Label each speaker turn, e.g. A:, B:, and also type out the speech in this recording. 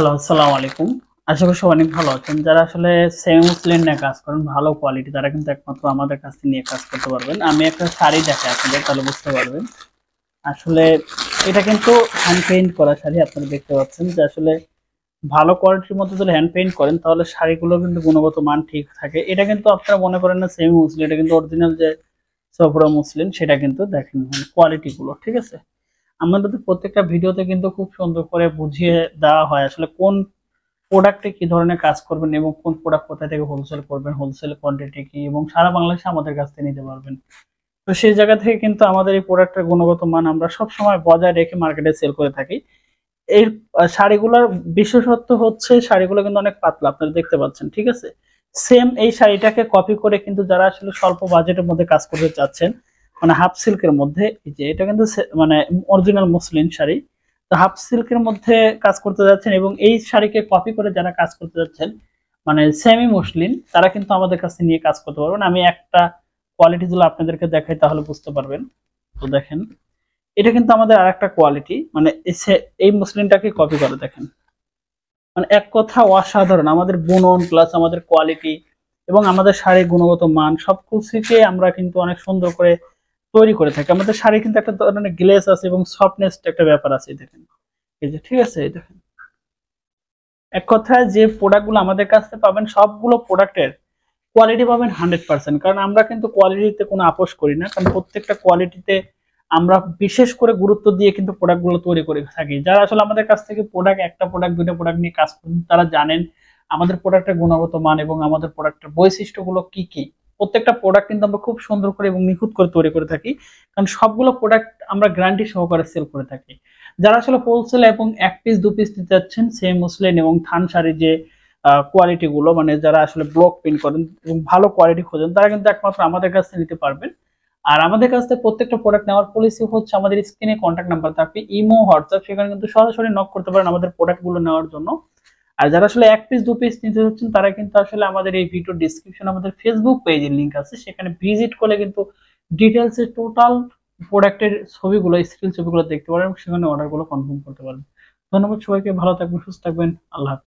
A: hello আসসালামু আলাইকুম আশা করি সবাই অনেক ভালো আছেন যারা আসলে সেম সিলিন্ডার কাজ করেন ভালো কোয়ালিটি তারা কিন্তু একমাত্র আমাদের কাছ থেকে নিয়ে কাজ করতে পারবেন আমি একটা শাড়ি দেখাই আপনাদের তাহলে বুঝতে পারবেন আসলে এটা কিন্তু হ্যান্ড পেইন্ট করা শাড়ি আপনারা দেখতে পাচ্ছেন যে আসলে ভালো কোয়ালিটির মধ্যে যদি হ্যান্ড পেইন্ট করেন তাহলে শাড়িগুলো কিন্তু গুণগত মান ঠিক থাকে এটা কিন্তু আপনারা মনে করেন না সেম মুসলিন এটা কিন্তু অরিজিনাল যে সফরা মুসলিন সেটা কিন্তু দেখেন কোয়ালিটিগুলো মানে ঠিক আছে আমাদের প্রত্যেকটা ভিডিওতে কিন্তু খুব সুন্দর করে বুঝিয়ে দেওয়া হয় আসলে কোন প্রোডাক্টে কি ধরনের কাজ করবেন এবং কোন প্রোডাক্ট কোথায় থেকে হোলসেল করবেন হোলসেল কোয়ান্টিটি কি এবং সারা বাংলাদেশে আমাদের কাছ থেকে নিতে পারবেন তো সেই জায়গা থেকে কিন্তু আমাদের এই প্রোডাক্টের গুণগত মান আমরা সবসময় বজায় রেখে মার্কেটে সেল করে থাকি এই শাড়িগুলোর বিশেষত্ব হচ্ছে শাড়িগুলো কিন্তু অনেক পাতলা আপনারা দেখতে পাচ্ছেন ঠিক আছে সেম এই শাড়িটাকে কপি করে কিন্তু যারা আসলে স্বল্প বাজেটের মধ্যে কাজ করতে চাচ্ছেন মানে হাফ সিল্কের মধ্যে এই যে এটা কিন্তু মানে অরিজিনাল মুসলিম শাড়ি তো হাফ সিল্কের মধ্যে কাজ করতে যাচ্ছেন এবং এই শাড়িকে কপি করে যারা কাজ করতে যাচ্ছেন মানে সেমি মুসলিম তারা কিন্তু আমাদের কাছে নিয়ে কাজ করতে পারবেন আমি একটা কোয়ালিটি আপনাদেরকে দেখাই তাহলে বুঝতে পারবেন তো দেখেন এটা কিন্তু আমাদের আর একটা কোয়ালিটি মানে এই মুসলিমটাকে কপি করে দেখেন মানে এক কথা অসাধারণ আমাদের বুনন প্লাস আমাদের কোয়ালিটি এবং আমাদের শাড়ির গুণগত মান সব কিছুকে আমরা কিন্তু অনেক সুন্দর করে তৈরি করে থাকে আমাদের শাড়ি কিন্তু একটা ধরনের গ্লেস আছে এবং সফটনেস একটা ব্যাপার আছে দেখেন এই যে ঠিক আছে এই দেখেন এক কথায় যে প্রোডাক্টগুলো আমাদের কাছে পাবেন সবগুলো প্রোডাক্টের কোয়ালিটি পাবেন হান্ড্রেড পারসেন্ট কারণ আমরা কিন্তু কোয়ালিটিতে কোনো আপোষ করি না কারণ প্রত্যেকটা কোয়ালিটিতে আমরা বিশেষ করে গুরুত্ব দিয়ে কিন্তু প্রোডাক্টগুলো তৈরি করে থাকি যারা আসলে আমাদের কাছ থেকে প্রোডাক্ট একটা প্রোডাক্ট দুটো প্রোডাক্ট নিয়ে কাজ করেন তারা জানেন আমাদের প্রোডাক্টের গুণগত মান এবং আমাদের প্রোডাক্টের বৈশিষ্ট্যগুলো কি কী প্রত্যেকটা প্রোডাক্ট কিন্তু আমরা খুব সুন্দর করে এবং নিখুঁত করে তৈরি করে থাকি কারণ সবগুলো প্রোডাক্ট আমরা গ্যারান্টি সহকারে সেল করে থাকি যারা আসলে হোলসেল এবং এক পিস দু পিস নিতে চাচ্ছেন সেম মুসলেন এবং থান শাড়ি যে কোয়ালিটিগুলো মানে যারা আসলে ব্লক প্রিন্ট করেন এবং ভালো কোয়ালিটি খোঁজেন তারা কিন্তু একমাত্র আমাদের কাছ থেকে নিতে পারবেন আর আমাদের কাছ থেকে প্রত্যেকটা প্রোডাক্ট নেওয়ার পলিসি হচ্ছে আমাদের স্ক্রিনে কন্ট্যাক্ট নাম্বার থাকবে ইমো হোয়াটসঅ্যাপ সেখানে কিন্তু সরাসরি নক করতে পারেন আমাদের প্রোডাক্টগুলো নেওয়ার জন্য আর যারা আসলে এক পিস দু পিস নিতে চাচ্ছেন তারা কিন্তু আসলে আমাদের এই ভিডিও ডিসক্রিপশন আমাদের ফেসবুক পেজের লিঙ্ক আছে সেখানে ভিজিট করলে কিন্তু ডিটেলসে টোটাল প্রোডাক্টের ছবিগুলো স্ক্রিন ছবিগুলো দেখতে পারেন এবং সেখানে অর্ডারগুলো কনফার্ম করতে পারবেন ধন্যবাদ সবাইকে ভালো থাকবেন সুস্থ থাকবেন আল্লাহ